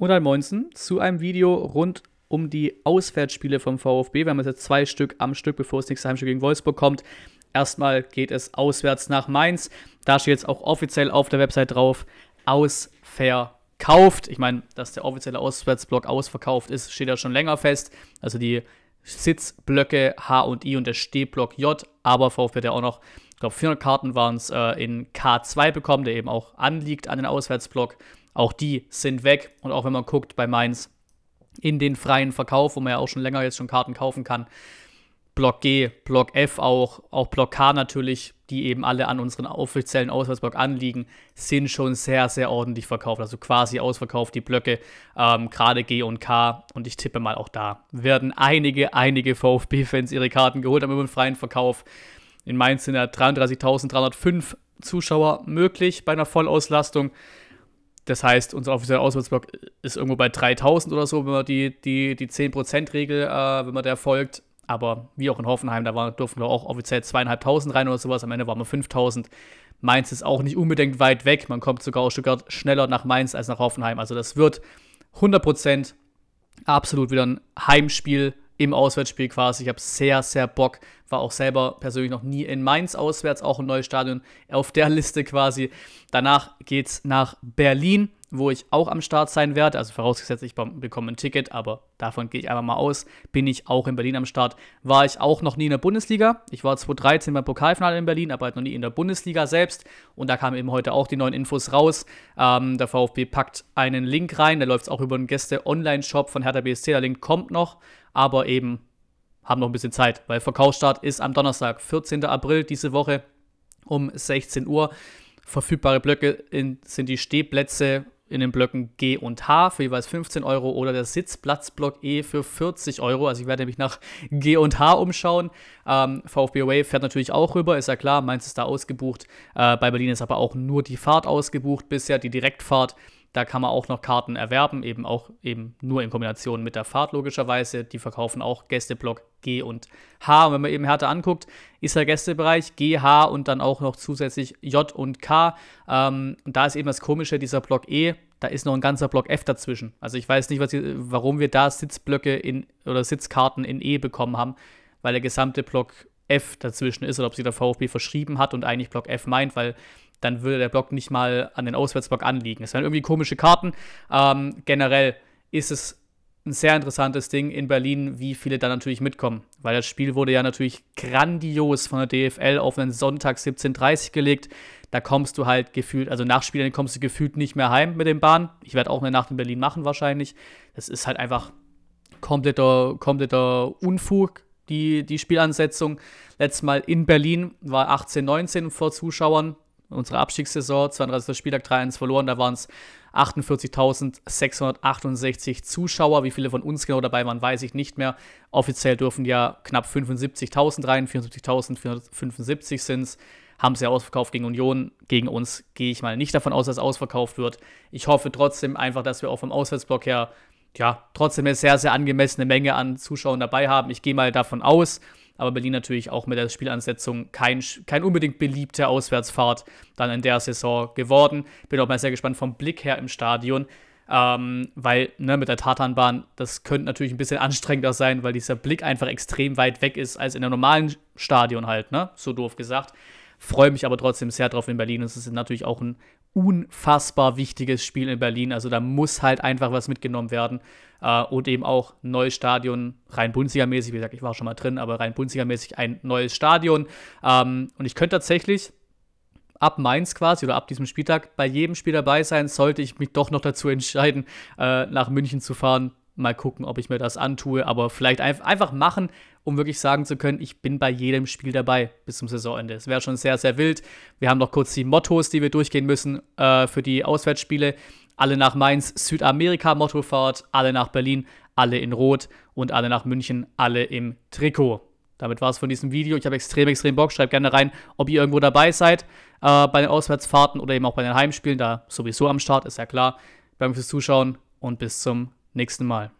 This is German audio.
und ein Moinsen zu einem Video rund um die Auswärtsspiele vom VfB. Wir haben jetzt zwei Stück am Stück, bevor es nächste Heimspiel gegen Wolfsburg kommt. Erstmal geht es auswärts nach Mainz. Da steht jetzt auch offiziell auf der Website drauf, ausverkauft. Ich meine, dass der offizielle Auswärtsblock ausverkauft ist, steht ja schon länger fest. Also die Sitzblöcke H und I und der Stehblock J, aber VfB hat ja auch noch, ich glaube, 400 Karten waren es, äh, in K2 bekommen, der eben auch anliegt an den Auswärtsblock. Auch die sind weg. Und auch wenn man guckt bei Mainz in den freien Verkauf, wo man ja auch schon länger jetzt schon Karten kaufen kann, Block G, Block F auch, auch Block K natürlich, die eben alle an unseren offiziellen Ausweisblock anliegen, sind schon sehr, sehr ordentlich verkauft. Also quasi ausverkauft die Blöcke, ähm, gerade G und K. Und ich tippe mal auch da werden einige, einige VfB-Fans ihre Karten geholt haben über den freien Verkauf. In Mainz sind ja 33.305 Zuschauer möglich bei einer Vollauslastung. Das heißt, unser offizieller Auswärtsblock ist irgendwo bei 3000 oder so, wenn man die, die, die 10%-Regel, äh, wenn man der folgt. Aber wie auch in Hoffenheim, da waren, durften wir auch offiziell zweieinhalbtausend rein oder sowas. Am Ende waren wir 5000. Mainz ist auch nicht unbedingt weit weg. Man kommt sogar aus Stuttgart schneller nach Mainz als nach Hoffenheim. Also das wird 100% absolut wieder ein Heimspiel im Auswärtsspiel quasi. Ich habe sehr, sehr Bock. War auch selber persönlich noch nie in Mainz auswärts, auch ein neues Stadion auf der Liste quasi. Danach geht es nach Berlin, wo ich auch am Start sein werde. Also vorausgesetzt, ich bekomme ein Ticket, aber davon gehe ich einfach mal aus. Bin ich auch in Berlin am Start. War ich auch noch nie in der Bundesliga. Ich war 2013 beim Pokalfinale in Berlin, aber halt noch nie in der Bundesliga selbst. Und da kamen eben heute auch die neuen Infos raus. Ähm, der VfB packt einen Link rein. Da läuft es auch über einen Gäste-Online-Shop von Hertha BSC. Der Link kommt noch aber eben haben noch ein bisschen Zeit, weil Verkaufsstart ist am Donnerstag, 14. April diese Woche um 16 Uhr. Verfügbare Blöcke in, sind die Stehplätze in den Blöcken G und H für jeweils 15 Euro oder der Sitzplatzblock E für 40 Euro. Also ich werde mich nach G und H umschauen. Ähm, VfB Away fährt natürlich auch rüber, ist ja klar. Mainz ist da ausgebucht. Äh, bei Berlin ist aber auch nur die Fahrt ausgebucht bisher, die Direktfahrt da kann man auch noch Karten erwerben, eben auch eben nur in Kombination mit der Fahrt logischerweise. Die verkaufen auch Gästeblock G und H. Und wenn man eben Hertha anguckt, ist der Gästebereich G, H und dann auch noch zusätzlich J und K. Ähm, und da ist eben das Komische, dieser Block E, da ist noch ein ganzer Block F dazwischen. Also ich weiß nicht, was, warum wir da Sitzblöcke in oder Sitzkarten in E bekommen haben, weil der gesamte Block F dazwischen ist oder ob sich der VfB verschrieben hat und eigentlich Block F meint, weil dann würde der Block nicht mal an den Auswärtsblock anliegen. Es wären irgendwie komische Karten. Ähm, generell ist es ein sehr interessantes Ding in Berlin, wie viele da natürlich mitkommen. Weil das Spiel wurde ja natürlich grandios von der DFL auf einen Sonntag 17.30 Uhr gelegt. Da kommst du halt gefühlt, also nach Spielen kommst du gefühlt nicht mehr heim mit den Bahnen. Ich werde auch eine Nacht in Berlin machen wahrscheinlich. Das ist halt einfach kompletter, kompletter Unfug, die, die Spielansetzung. Letztes Mal in Berlin war 18, 19 vor Zuschauern unsere Abstiegssaison, 32. Spieltag 3-1 verloren, da waren es 48.668 Zuschauer. Wie viele von uns genau dabei waren, weiß ich nicht mehr. Offiziell dürfen ja knapp 75.000 rein, 74.475 sind es. Haben sie ja ausverkauft gegen Union. Gegen uns gehe ich mal nicht davon aus, dass ausverkauft wird. Ich hoffe trotzdem einfach, dass wir auch vom Auswärtsblock her ja, trotzdem eine sehr, sehr angemessene Menge an Zuschauern dabei haben. Ich gehe mal davon aus, aber Berlin natürlich auch mit der Spielansetzung kein, kein unbedingt beliebte Auswärtsfahrt dann in der Saison geworden. Bin auch mal sehr gespannt vom Blick her im Stadion, ähm, weil ne, mit der Tatanbahn, das könnte natürlich ein bisschen anstrengender sein, weil dieser Blick einfach extrem weit weg ist als in einem normalen Stadion halt, ne? so doof gesagt. Freue mich aber trotzdem sehr drauf in Berlin. Es ist natürlich auch ein unfassbar wichtiges Spiel in Berlin. Also da muss halt einfach was mitgenommen werden. Äh, und eben auch ein neues Stadion, rein Bundesliga-mäßig, wie gesagt, ich war schon mal drin, aber rein Bundesliga-mäßig ein neues Stadion. Ähm, und ich könnte tatsächlich ab Mainz quasi oder ab diesem Spieltag bei jedem Spiel dabei sein, sollte ich mich doch noch dazu entscheiden, äh, nach München zu fahren mal gucken, ob ich mir das antue, aber vielleicht ein einfach machen, um wirklich sagen zu können, ich bin bei jedem Spiel dabei bis zum Saisonende. Es wäre schon sehr, sehr wild. Wir haben noch kurz die Mottos, die wir durchgehen müssen äh, für die Auswärtsspiele. Alle nach Mainz, Südamerika Mottofahrt, alle nach Berlin, alle in Rot und alle nach München, alle im Trikot. Damit war es von diesem Video. Ich habe extrem, extrem Bock. Schreibt gerne rein, ob ihr irgendwo dabei seid äh, bei den Auswärtsfahrten oder eben auch bei den Heimspielen. Da sowieso am Start, ist ja klar. Danke fürs Zuschauen und bis zum nächsten Mal.